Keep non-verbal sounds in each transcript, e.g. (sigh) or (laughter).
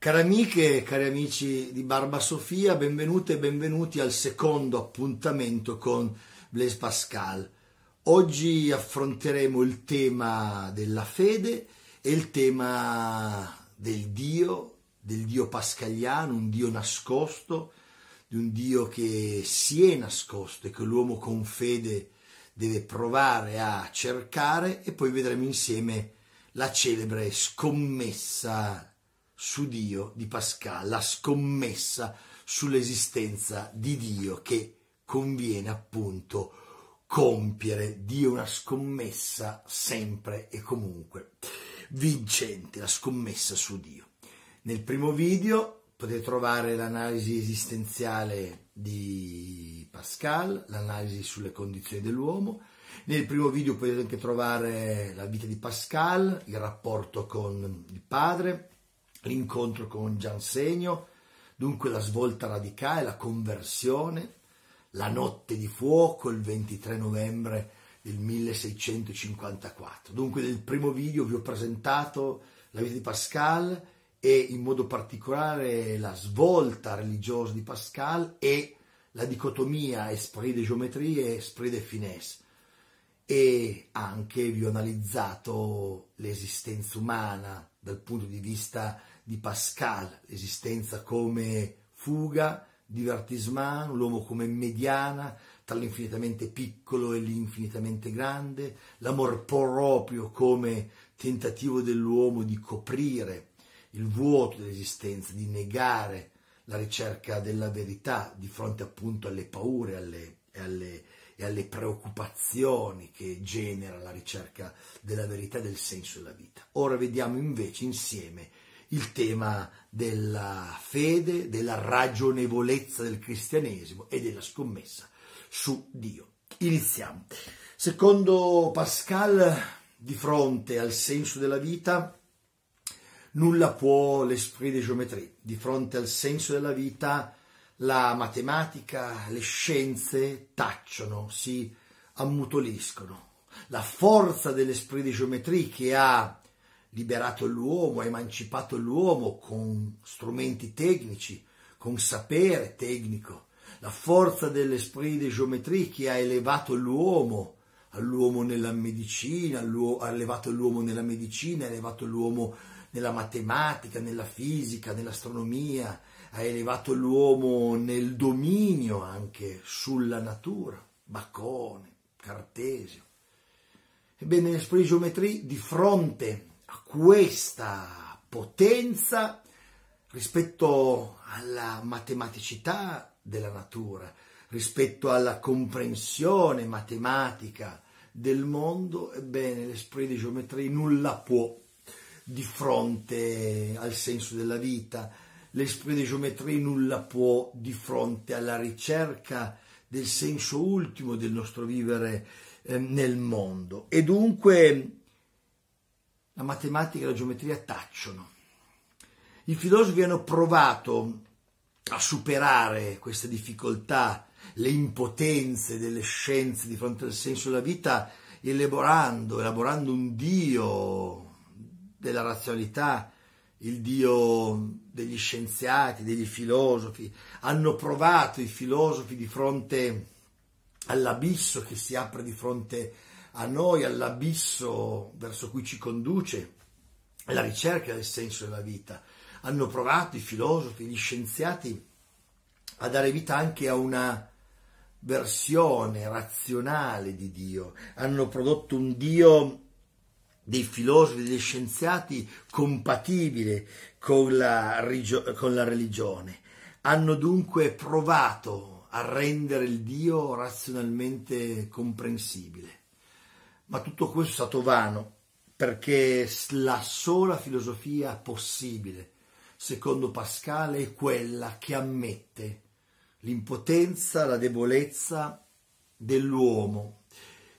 Cari amiche e cari amici di Barba Sofia, benvenute e benvenuti al secondo appuntamento con Blaise Pascal. Oggi affronteremo il tema della fede e il tema del Dio, del Dio pascaliano, un Dio nascosto, di un Dio che si è nascosto e che l'uomo con fede deve provare a cercare e poi vedremo insieme la celebre scommessa su Dio di Pascal, la scommessa sull'esistenza di Dio che conviene appunto compiere. Dio una scommessa sempre e comunque vincente, la scommessa su Dio. Nel primo video potete trovare l'analisi esistenziale di Pascal, l'analisi sulle condizioni dell'uomo. Nel primo video potete anche trovare la vita di Pascal, il rapporto con il padre, l'incontro con Gian Segno, dunque la svolta radicale, la conversione, la notte di fuoco il 23 novembre del 1654. Dunque nel primo video vi ho presentato la vita di Pascal, e in modo particolare la svolta religiosa di Pascal e la dicotomia esprit de geometrie e esprit de finesse e anche vi ho analizzato l'esistenza umana dal punto di vista di Pascal, l'esistenza come fuga, divertissement, l'uomo come mediana tra l'infinitamente piccolo e l'infinitamente grande, l'amor proprio come tentativo dell'uomo di coprire il vuoto dell'esistenza, di negare la ricerca della verità di fronte appunto alle paure alle, e, alle, e alle preoccupazioni che genera la ricerca della verità del senso della vita. Ora vediamo invece insieme il tema della fede, della ragionevolezza del cristianesimo e della scommessa su Dio. Iniziamo. Secondo Pascal, di fronte al senso della vita, Nulla può l'esprit de geometrie. Di fronte al senso della vita, la matematica, le scienze tacciono, si ammutoliscono. La forza dell'esprit de geometrie che ha liberato l'uomo, ha emancipato l'uomo con strumenti tecnici, con sapere tecnico, la forza dell'esprit de geometrie che ha elevato l'uomo all'uomo nella medicina, ha elevato l'uomo nella medicina, ha elevato l'uomo nella matematica, nella fisica, nell'astronomia, ha elevato l'uomo nel dominio anche sulla natura, Bacone, Cartesio. Ebbene, l'esprit géométrie di fronte a questa potenza rispetto alla matematicità della natura, rispetto alla comprensione matematica del mondo, ebbene l'esprit di geometria nulla può di fronte al senso della vita, l'esprit di geometria nulla può di fronte alla ricerca del senso ultimo del nostro vivere ehm, nel mondo. E dunque la matematica e la geometria tacciono. I filosofi hanno provato a superare queste difficoltà, le impotenze delle scienze di fronte al senso della vita, elaborando, elaborando un Dio della razionalità, il Dio degli scienziati, degli filosofi, hanno provato i filosofi di fronte all'abisso che si apre di fronte a noi, all'abisso verso cui ci conduce la ricerca del senso della vita. Hanno provato i filosofi, gli scienziati a dare vita anche a una versione razionale di Dio. Hanno prodotto un Dio dei filosofi, degli scienziati compatibile con la, con la religione. Hanno dunque provato a rendere il Dio razionalmente comprensibile. Ma tutto questo è stato vano perché la sola filosofia possibile, secondo Pascal, è quella che ammette l'impotenza, la debolezza dell'uomo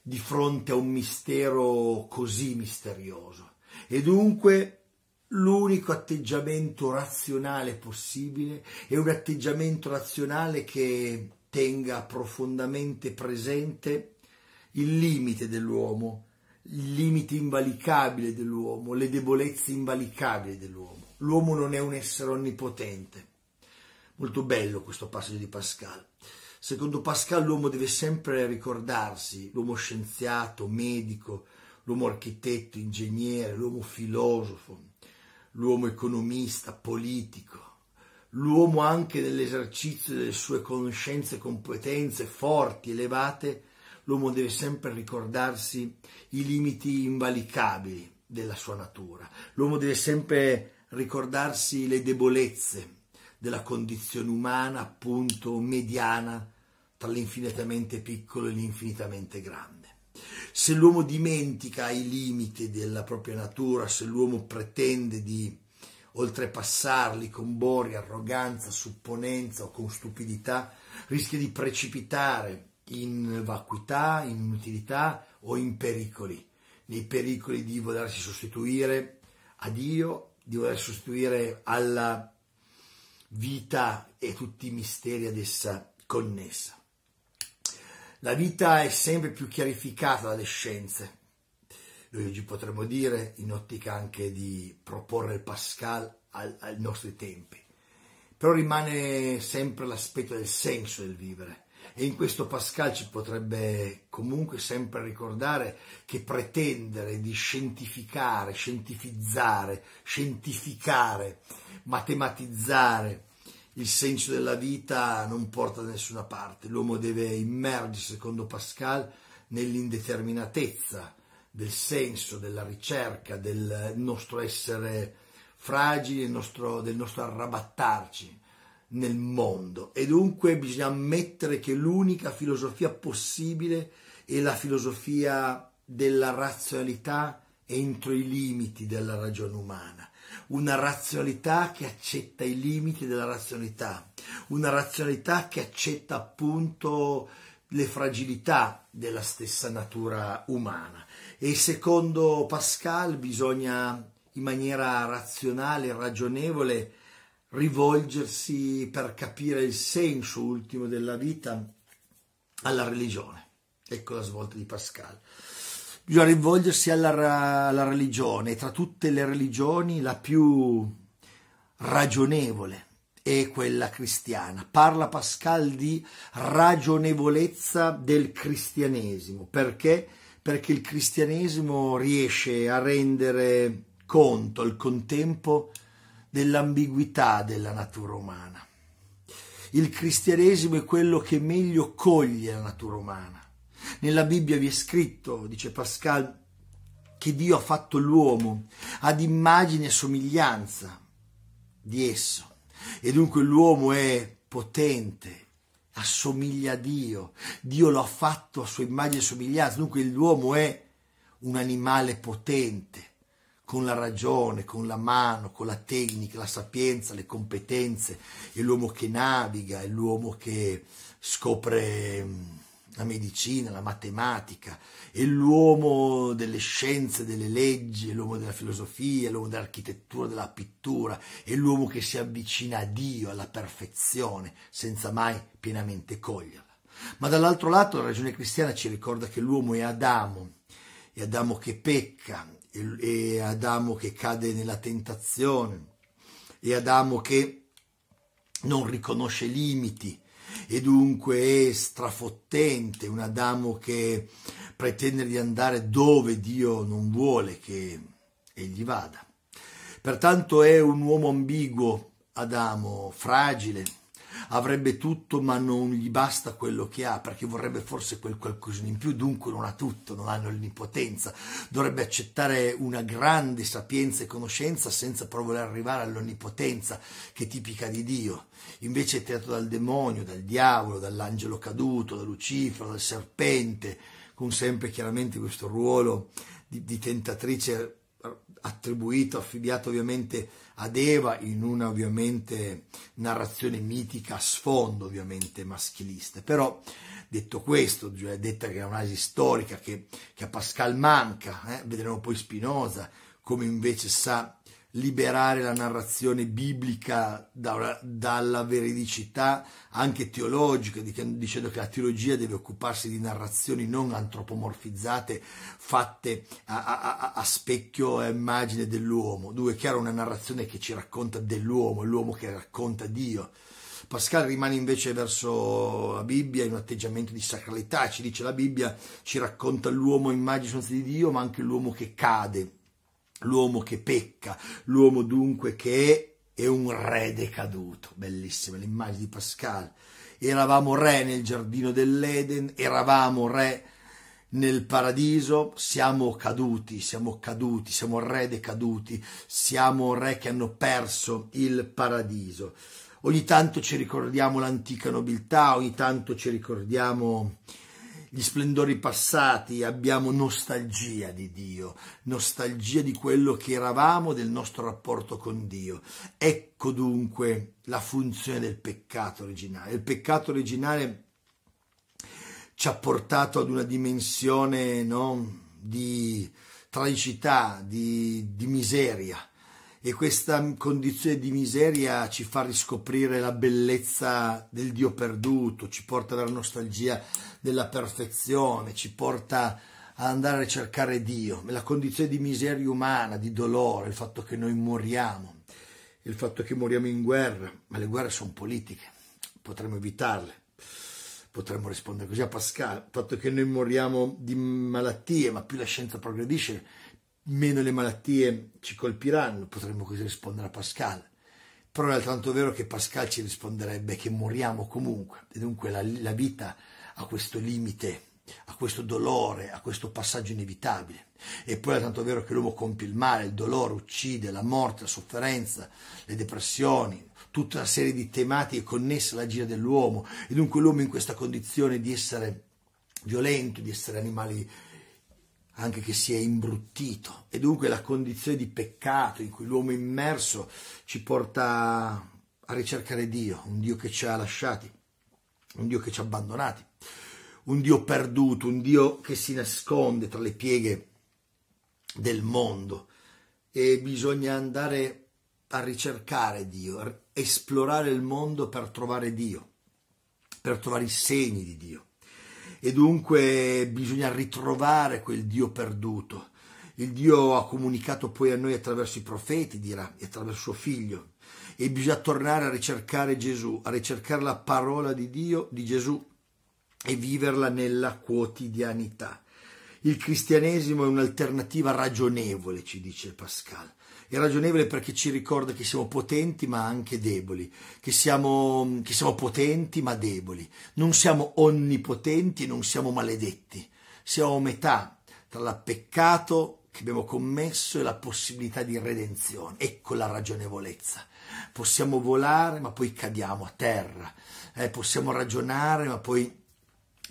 di fronte a un mistero così misterioso e dunque l'unico atteggiamento razionale possibile è un atteggiamento razionale che tenga profondamente presente il limite dell'uomo, il limite invalicabile dell'uomo, le debolezze invalicabili dell'uomo. L'uomo non è un essere onnipotente. Molto bello questo passaggio di Pascal. Secondo Pascal l'uomo deve sempre ricordarsi, l'uomo scienziato, medico, l'uomo architetto, ingegnere, l'uomo filosofo, l'uomo economista, politico, l'uomo anche nell'esercizio delle sue conoscenze e competenze forti, elevate, l'uomo deve sempre ricordarsi i limiti invalicabili della sua natura, l'uomo deve sempre ricordarsi le debolezze della condizione umana, appunto, mediana tra l'infinitamente piccolo e l'infinitamente grande. Se l'uomo dimentica i limiti della propria natura, se l'uomo pretende di oltrepassarli con boria, arroganza, supponenza o con stupidità, rischia di precipitare in vacuità, in inutilità o in pericoli, nei pericoli di volersi sostituire a Dio, di voler sostituire alla vita e tutti i misteri ad essa connessa. La vita è sempre più chiarificata dalle scienze. Noi oggi potremmo dire, in ottica anche di proporre il Pascal al, ai nostri tempi, però rimane sempre l'aspetto del senso del vivere. E in questo Pascal ci potrebbe comunque sempre ricordare che pretendere di scientificare, scientifizzare, scientificare, matematizzare, il senso della vita non porta da nessuna parte, l'uomo deve immergersi, secondo Pascal, nell'indeterminatezza del senso, della ricerca, del nostro essere fragili, del nostro, del nostro arrabattarci nel mondo e dunque bisogna ammettere che l'unica filosofia possibile è la filosofia della razionalità entro i limiti della ragione umana una razionalità che accetta i limiti della razionalità, una razionalità che accetta appunto le fragilità della stessa natura umana. E secondo Pascal bisogna in maniera razionale e ragionevole rivolgersi per capire il senso ultimo della vita alla religione. Ecco la svolta di Pascal bisogna rivolgersi alla, alla religione, tra tutte le religioni la più ragionevole è quella cristiana. Parla Pascal di ragionevolezza del cristianesimo. Perché? Perché il cristianesimo riesce a rendere conto al contempo dell'ambiguità della natura umana. Il cristianesimo è quello che meglio coglie la natura umana nella Bibbia vi è scritto, dice Pascal, che Dio ha fatto l'uomo ad immagine e somiglianza di esso. E dunque l'uomo è potente, assomiglia a Dio, Dio lo ha fatto a sua immagine e somiglianza, dunque l'uomo è un animale potente, con la ragione, con la mano, con la tecnica, la sapienza, le competenze, è l'uomo che naviga, è l'uomo che scopre la medicina, la matematica, è l'uomo delle scienze, delle leggi, l'uomo della filosofia, l'uomo dell'architettura, della pittura, è l'uomo che si avvicina a Dio, alla perfezione, senza mai pienamente coglierla. Ma dall'altro lato la ragione cristiana ci ricorda che l'uomo è Adamo, è Adamo che pecca, è Adamo che cade nella tentazione, è Adamo che non riconosce limiti, e dunque è strafottente, un Adamo che pretende di andare dove Dio non vuole che egli vada. Pertanto è un uomo ambiguo, Adamo, fragile, avrebbe tutto ma non gli basta quello che ha perché vorrebbe forse quel qualcosina in più, dunque non ha tutto, non ha l'onnipotenza, dovrebbe accettare una grande sapienza e conoscenza senza però voler arrivare all'onnipotenza che è tipica di Dio, invece è tirato dal demonio, dal diavolo, dall'angelo caduto, da Lucifero, dal serpente, con sempre chiaramente questo ruolo di, di tentatrice attribuito, affibbiato ovviamente ad Eva in una ovviamente narrazione mitica a sfondo ovviamente maschilista. Però detto questo, cioè detta che è un'asi storica che, che, a Pascal manca, eh, vedremo poi Spinoza come invece sa liberare la narrazione biblica da, dalla veridicità anche teologica, dicendo che la teologia deve occuparsi di narrazioni non antropomorfizzate, fatte a, a, a specchio e immagine dell'uomo. Due, è chiaro, una narrazione che ci racconta dell'uomo, l'uomo che racconta Dio. Pascal rimane invece verso la Bibbia in un atteggiamento di sacralità, ci dice la Bibbia, ci racconta l'uomo immagine di Dio, ma anche l'uomo che cade, l'uomo che pecca, l'uomo dunque che è un re decaduto. Bellissima l'immagine di Pascal. Eravamo re nel giardino dell'Eden, eravamo re nel paradiso, siamo caduti, siamo caduti, siamo re decaduti, siamo re che hanno perso il paradiso. Ogni tanto ci ricordiamo l'antica nobiltà, ogni tanto ci ricordiamo gli splendori passati, abbiamo nostalgia di Dio, nostalgia di quello che eravamo, del nostro rapporto con Dio. Ecco dunque la funzione del peccato originale. Il peccato originale ci ha portato ad una dimensione no, di tragicità, di, di miseria e questa condizione di miseria ci fa riscoprire la bellezza del Dio perduto, ci porta alla nostalgia della perfezione, ci porta ad andare a cercare Dio, la condizione di miseria umana, di dolore, il fatto che noi moriamo, il fatto che moriamo in guerra, ma le guerre sono politiche, potremmo evitarle, potremmo rispondere così a Pascal, il fatto che noi moriamo di malattie, ma più la scienza progredisce, meno le malattie ci colpiranno, potremmo così rispondere a Pascal. Però è altrettanto vero che Pascal ci risponderebbe che moriamo comunque, e dunque la, la vita ha questo limite a questo dolore, a questo passaggio inevitabile. E poi è tanto vero che l'uomo compie il male, il dolore uccide, la morte, la sofferenza, le depressioni, tutta una serie di tematiche connesse alla gira dell'uomo. E dunque l'uomo in questa condizione di essere violento, di essere animali anche che si è imbruttito e dunque la condizione di peccato in cui l'uomo immerso ci porta a ricercare Dio, un Dio che ci ha lasciati, un Dio che ci ha abbandonati, un Dio perduto, un Dio che si nasconde tra le pieghe del mondo e bisogna andare a ricercare Dio, a esplorare il mondo per trovare Dio, per trovare i segni di Dio e dunque bisogna ritrovare quel Dio perduto. Il Dio ha comunicato poi a noi attraverso i profeti, dirà, e attraverso suo figlio. E bisogna tornare a ricercare Gesù, a ricercare la parola di Dio, di Gesù, e viverla nella quotidianità. Il cristianesimo è un'alternativa ragionevole, ci dice Pascal. È ragionevole perché ci ricorda che siamo potenti ma anche deboli, che siamo, che siamo potenti ma deboli. Non siamo onnipotenti, e non siamo maledetti. Siamo metà tra il peccato che abbiamo commesso e la possibilità di redenzione. Ecco la ragionevolezza. Possiamo volare ma poi cadiamo a terra. Eh, possiamo ragionare ma poi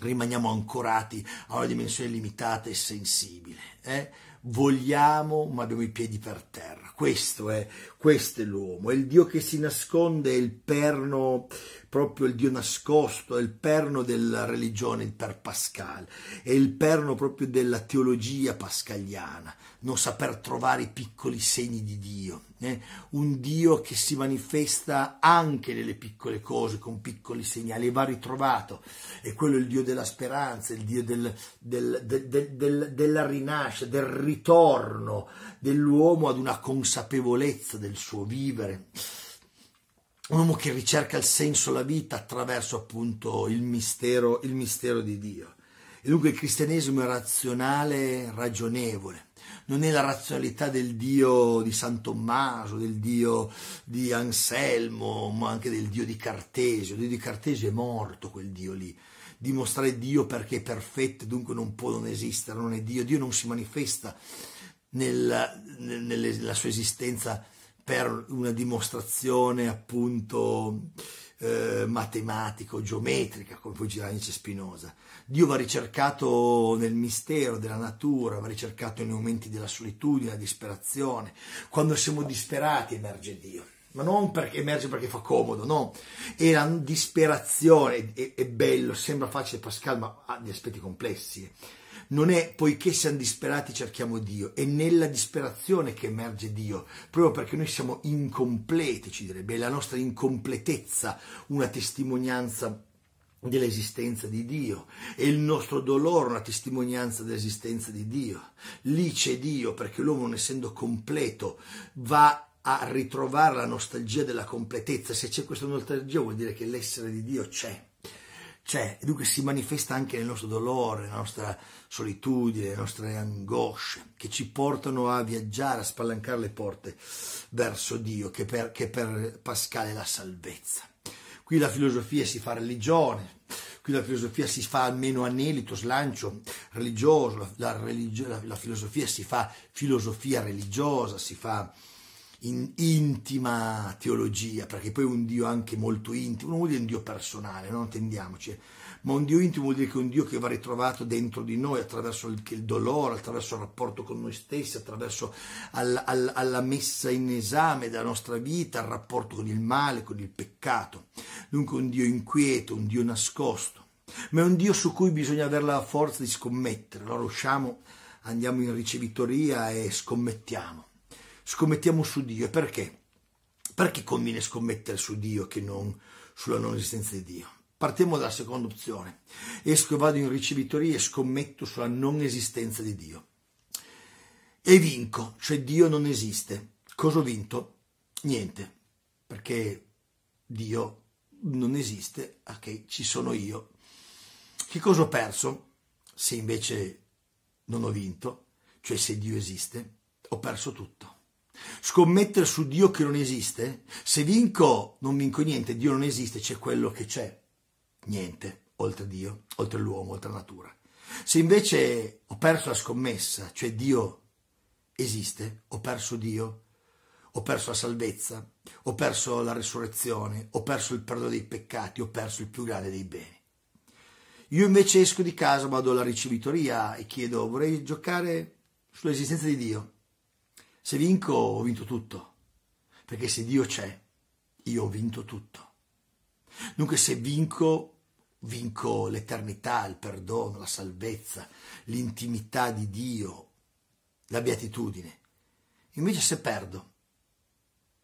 rimaniamo ancorati a una dimensione limitata e sensibile. Eh? vogliamo ma abbiamo i piedi per terra. Questo è, questo è l'uomo, è il Dio che si nasconde, è il perno, proprio il Dio nascosto, è il perno della religione per Pascal, è il perno proprio della teologia pascaliana, non saper trovare i piccoli segni di Dio eh? un Dio che si manifesta anche nelle piccole cose, con piccoli segnali, e va ritrovato. E quello è il Dio della speranza, il Dio del, del, del, della rinascita, del ritorno dell'uomo ad una consapevolezza del suo vivere. Un uomo che ricerca il senso alla vita attraverso appunto il mistero, il mistero di Dio. E dunque il cristianesimo è razionale, ragionevole non è la razionalità del Dio di San Tommaso, del Dio di Anselmo, ma anche del Dio di Cartesio. Il Dio di Cartesio è morto quel Dio lì. Dimostrare Dio perché è perfetto, dunque non può non esistere, non è Dio. Dio non si manifesta nella, nella sua esistenza per una dimostrazione appunto eh, matematico, geometrica, come poi Giranice Spinoza. Dio va ricercato nel mistero della natura, va ricercato nei momenti della solitudine, della disperazione. Quando siamo disperati emerge Dio ma non perché emerge perché fa comodo, no, E la disperazione, è, è bello, sembra facile Pascal, ma ha gli aspetti complessi non è poiché siamo disperati cerchiamo Dio, è nella disperazione che emerge Dio, proprio perché noi siamo incompleti, ci direbbe, è la nostra incompletezza una testimonianza dell'esistenza di Dio e il nostro dolore una testimonianza dell'esistenza di Dio. Lì c'è Dio perché l'uomo non essendo completo va a ritrovare la nostalgia della completezza. Se c'è questa nostalgia vuol dire che l'essere di Dio c'è c'è cioè, dunque si manifesta anche nel nostro dolore, nella nostra solitudine, nelle nostre angosce che ci portano a viaggiare, a spalancare le porte verso Dio, che per, che per Pascal è la salvezza. Qui la filosofia si fa religione, qui la filosofia si fa almeno anelito, slancio religioso, la, la, religio, la, la filosofia si fa filosofia religiosa, si fa in intima teologia, perché poi è un Dio anche molto intimo, non vuol dire un Dio personale, non tendiamoci, eh. ma un Dio intimo vuol dire che è un Dio che va ritrovato dentro di noi attraverso il, il dolore, attraverso il rapporto con noi stessi, attraverso alla, alla, alla messa in esame della nostra vita, al rapporto con il male, con il peccato. Dunque un Dio inquieto, un Dio nascosto, ma è un Dio su cui bisogna avere la forza di scommettere. Allora usciamo, andiamo in ricevitoria e scommettiamo scommettiamo su Dio. E Perché? Perché conviene scommettere su Dio che non sulla non esistenza di Dio? Partiamo dalla seconda opzione. Esco e vado in ricevitoria e scommetto sulla non esistenza di Dio. E vinco, cioè Dio non esiste. Cosa ho vinto? Niente, perché Dio non esiste, ok, ci sono io. Che cosa ho perso se invece non ho vinto? Cioè se Dio esiste, ho perso tutto. Scommettere su Dio che non esiste? Se vinco, non vinco niente, Dio non esiste, c'è quello che c'è. Niente, oltre Dio, oltre l'uomo, oltre la natura. Se invece ho perso la scommessa, cioè Dio esiste, ho perso Dio, ho perso la salvezza, ho perso la resurrezione, ho perso il perdono dei peccati, ho perso il più grande dei beni. Io invece esco di casa, vado alla ricevitoria e chiedo vorrei giocare sull'esistenza di Dio. Se vinco ho vinto tutto, perché se Dio c'è, io ho vinto tutto. Dunque se vinco, vinco l'eternità, il perdono, la salvezza, l'intimità di Dio, la beatitudine. Invece se perdo,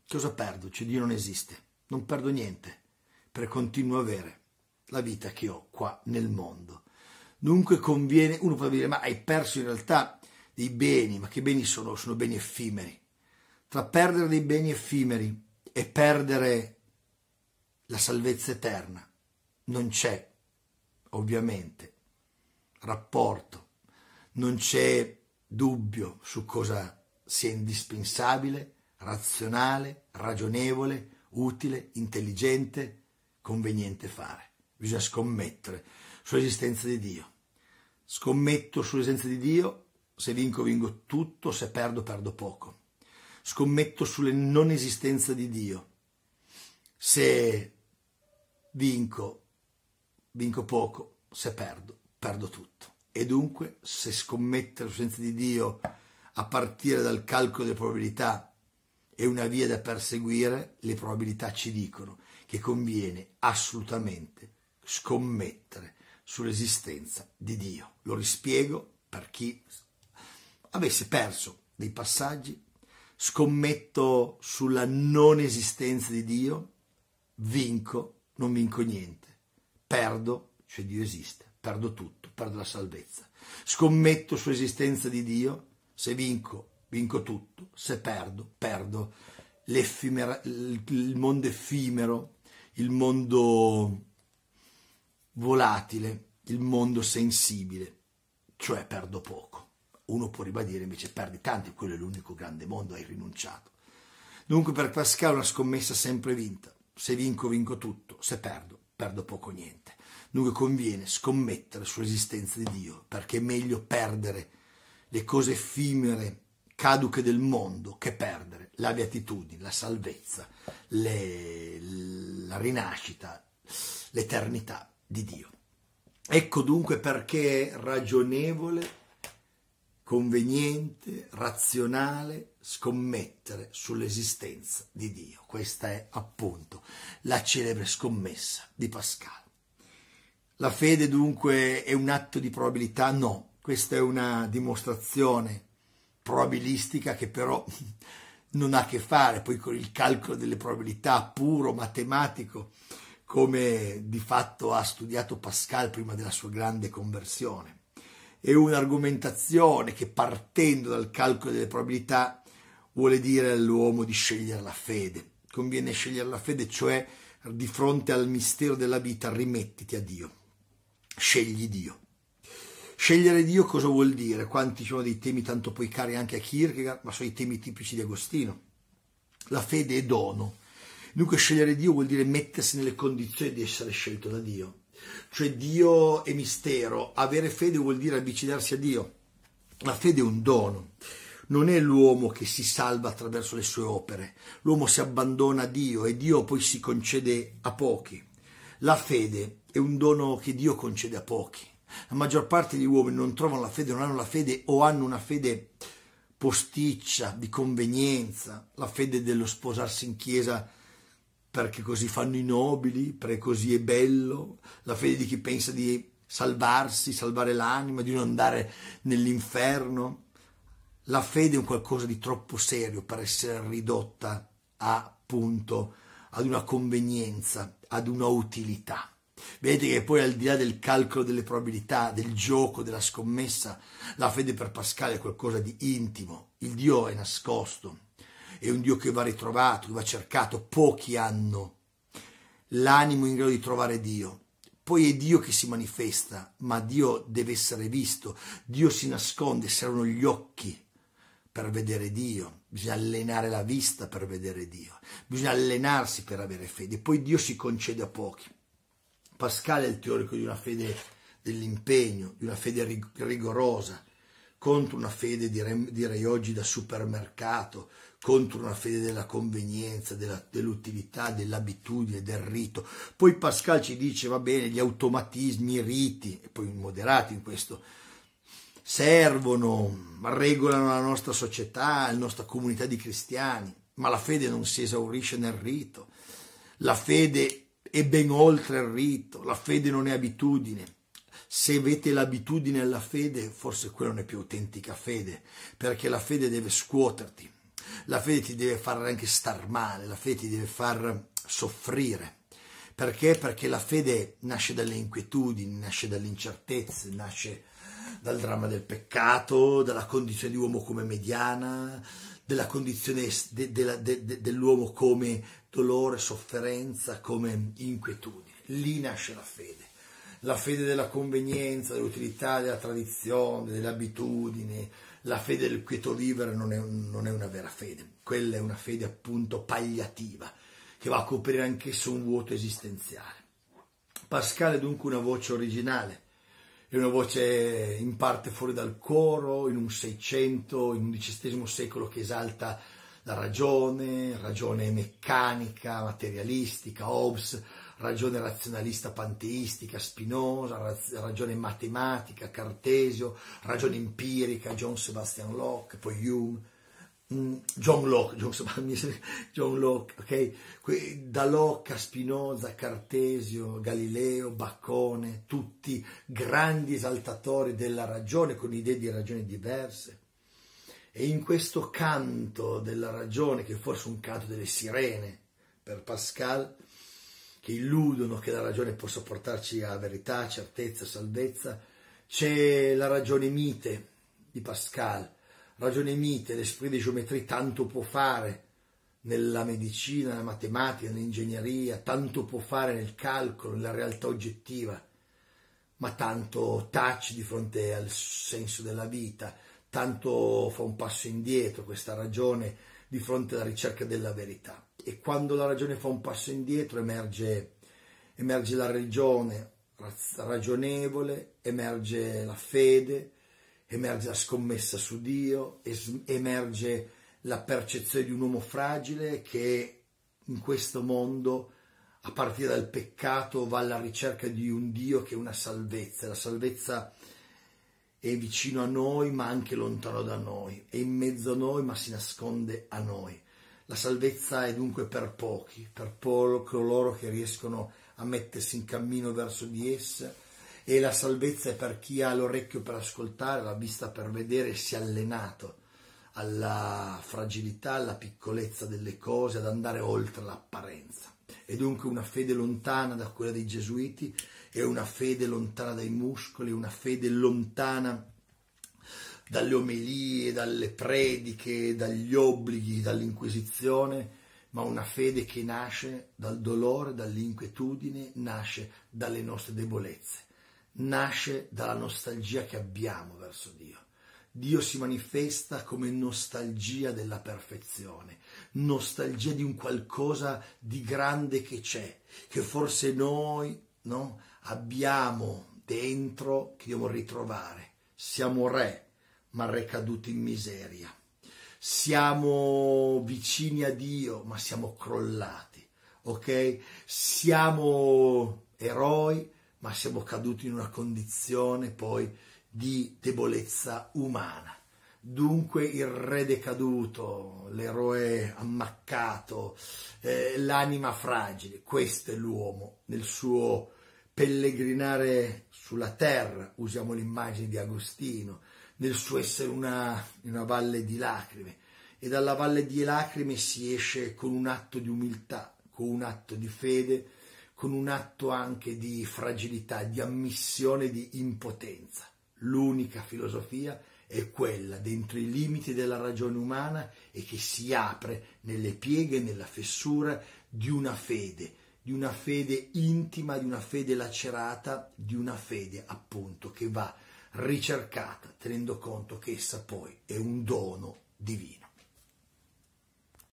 cosa perdo? Cioè Dio non esiste, non perdo niente, per continuo a avere la vita che ho qua nel mondo. Dunque conviene, uno può dire, ma hai perso in realtà dei beni, ma che beni sono? Sono beni effimeri. Tra perdere dei beni effimeri e perdere la salvezza eterna non c'è, ovviamente, rapporto, non c'è dubbio su cosa sia indispensabile, razionale, ragionevole, utile, intelligente, conveniente fare. Bisogna scommettere sull'esistenza di Dio. Scommetto sull'esistenza di Dio se vinco, vinco tutto, se perdo, perdo poco. Scommetto sulla non esistenza di Dio. Se vinco, vinco poco, se perdo, perdo tutto. E dunque, se scommettere sull'esistenza di Dio a partire dal calcolo delle probabilità è una via da perseguire, le probabilità ci dicono che conviene assolutamente scommettere sull'esistenza di Dio. Lo rispiego per chi avesse perso dei passaggi, scommetto sulla non esistenza di Dio, vinco, non vinco niente, perdo, cioè Dio esiste, perdo tutto, perdo la salvezza, scommetto sull'esistenza di Dio, se vinco, vinco tutto, se perdo, perdo il mondo effimero, il mondo volatile, il mondo sensibile, cioè perdo poco. Uno può ribadire invece perdi tanti, quello è l'unico grande mondo, hai rinunciato. Dunque per Pascal una scommessa sempre vinta. Se vinco, vinco tutto. Se perdo, perdo poco niente. Dunque conviene scommettere sull'esistenza di Dio, perché è meglio perdere le cose effimere, caduche del mondo, che perdere la beatitudine, la salvezza, le, la rinascita, l'eternità di Dio. Ecco dunque perché è ragionevole conveniente, razionale scommettere sull'esistenza di Dio. Questa è appunto la celebre scommessa di Pascal. La fede dunque è un atto di probabilità? No, questa è una dimostrazione probabilistica che però (laughs) non ha a che fare poi con il calcolo delle probabilità puro matematico come di fatto ha studiato Pascal prima della sua grande conversione è un'argomentazione che partendo dal calcolo delle probabilità vuole dire all'uomo di scegliere la fede. Conviene scegliere la fede, cioè di fronte al mistero della vita rimettiti a Dio, scegli Dio. Scegliere Dio cosa vuol dire? Quanti sono dei temi tanto poi cari anche a Kierkegaard, ma sono i temi tipici di Agostino. La fede è dono. Dunque scegliere Dio vuol dire mettersi nelle condizioni di essere scelto da Dio. Cioè Dio è mistero, avere fede vuol dire avvicinarsi a Dio. La fede è un dono. Non è l'uomo che si salva attraverso le sue opere. L'uomo si abbandona a Dio e Dio poi si concede a pochi. La fede è un dono che Dio concede a pochi. La maggior parte degli uomini non trovano la fede, non hanno la fede o hanno una fede posticcia, di convenienza, la fede dello sposarsi in chiesa perché così fanno i nobili, perché così è bello, la fede di chi pensa di salvarsi, salvare l'anima, di non andare nell'inferno. La fede è un qualcosa di troppo serio per essere ridotta a, appunto ad una convenienza, ad una utilità. Vedete che poi al di là del calcolo delle probabilità, del gioco, della scommessa, la fede per Pascal è qualcosa di intimo, il Dio è nascosto, è un Dio che va ritrovato, che va cercato, pochi hanno l'animo in grado di trovare Dio. Poi è Dio che si manifesta, ma Dio deve essere visto, Dio si nasconde, servono gli occhi per vedere Dio, bisogna allenare la vista per vedere Dio, bisogna allenarsi per avere fede, poi Dio si concede a pochi. Pascal è il teorico di una fede dell'impegno, di una fede rigorosa, contro una fede direi, direi oggi da supermercato, contro una fede della convenienza, dell'utilità, dell'abitudine, del rito. Poi Pascal ci dice, va bene, gli automatismi, i riti, e poi moderati in questo, servono, regolano la nostra società, la nostra comunità di cristiani, ma la fede non si esaurisce nel rito. La fede è ben oltre il rito, la fede non è abitudine se avete l'abitudine alla fede, forse quella non è più autentica fede, perché la fede deve scuoterti, la fede ti deve far anche star male, la fede ti deve far soffrire. Perché? Perché la fede nasce dalle inquietudini, nasce dalle incertezze, nasce dal dramma del peccato, dalla condizione di uomo come mediana, della condizione de, de, de, dell'uomo come dolore, sofferenza, come inquietudine. Lì nasce la fede. La fede della convenienza, dell'utilità, della tradizione, dell'abitudine, la fede del quieto vivere non è, non è una vera fede, quella è una fede appunto pagliativa che va a coprire anch'esso un vuoto esistenziale. Pascal è dunque una voce originale, è una voce in parte fuori dal coro, in un Seicento, in un XI secolo che esalta la ragione, ragione meccanica, materialistica, Hobbes, ragione razionalista panteistica, Spinoza, ragione matematica, Cartesio, ragione empirica, John Sebastian Locke, poi Hume, mm, John Locke, John, (laughs) John Locke okay? da Locke a Spinoza, Cartesio, Galileo, Baccone, tutti grandi esaltatori della ragione con idee di ragione diverse. E in questo canto della ragione, che è forse un canto delle sirene per Pascal, che illudono che la ragione possa portarci a verità, certezza, salvezza. C'è la ragione mite di Pascal, ragione mite, l'esprit di geometria tanto può fare nella medicina, nella matematica, nell'ingegneria, tanto può fare nel calcolo, nella realtà oggettiva, ma tanto taci di fronte al senso della vita, tanto fa un passo indietro questa ragione di fronte alla ricerca della verità e quando la ragione fa un passo indietro emerge, emerge la religione ragionevole, emerge la fede, emerge la scommessa su Dio, emerge la percezione di un uomo fragile che in questo mondo, a partire dal peccato, va alla ricerca di un Dio che è una salvezza. La salvezza è vicino a noi ma anche lontano da noi, è in mezzo a noi ma si nasconde a noi. La salvezza è dunque per pochi, per coloro che riescono a mettersi in cammino verso di essa e la salvezza è per chi ha l'orecchio per ascoltare, la vista per vedere e si è allenato alla fragilità, alla piccolezza delle cose, ad andare oltre l'apparenza. E dunque una fede lontana da quella dei gesuiti è una fede lontana dai muscoli, una fede lontana dalle omelie, dalle prediche, dagli obblighi, dall'inquisizione, ma una fede che nasce dal dolore, dall'inquietudine, nasce dalle nostre debolezze, nasce dalla nostalgia che abbiamo verso Dio. Dio si manifesta come nostalgia della perfezione, nostalgia di un qualcosa di grande che c'è, che forse noi no, abbiamo dentro, che dobbiamo ritrovare. Siamo re, ma ricaduti in miseria. Siamo vicini a Dio, ma siamo crollati, ok? Siamo eroi, ma siamo caduti in una condizione poi di debolezza umana. Dunque il re decaduto, l'eroe ammaccato, eh, l'anima fragile, questo è l'uomo nel suo pellegrinare sulla terra, usiamo l'immagine di Agostino, nel suo essere una, una valle di lacrime e dalla valle di lacrime si esce con un atto di umiltà, con un atto di fede, con un atto anche di fragilità, di ammissione di impotenza. L'unica filosofia è quella dentro i limiti della ragione umana e che si apre nelle pieghe, nella fessura di una fede, di una fede intima, di una fede lacerata, di una fede appunto che va ricercata, tenendo conto che essa poi è un dono divino.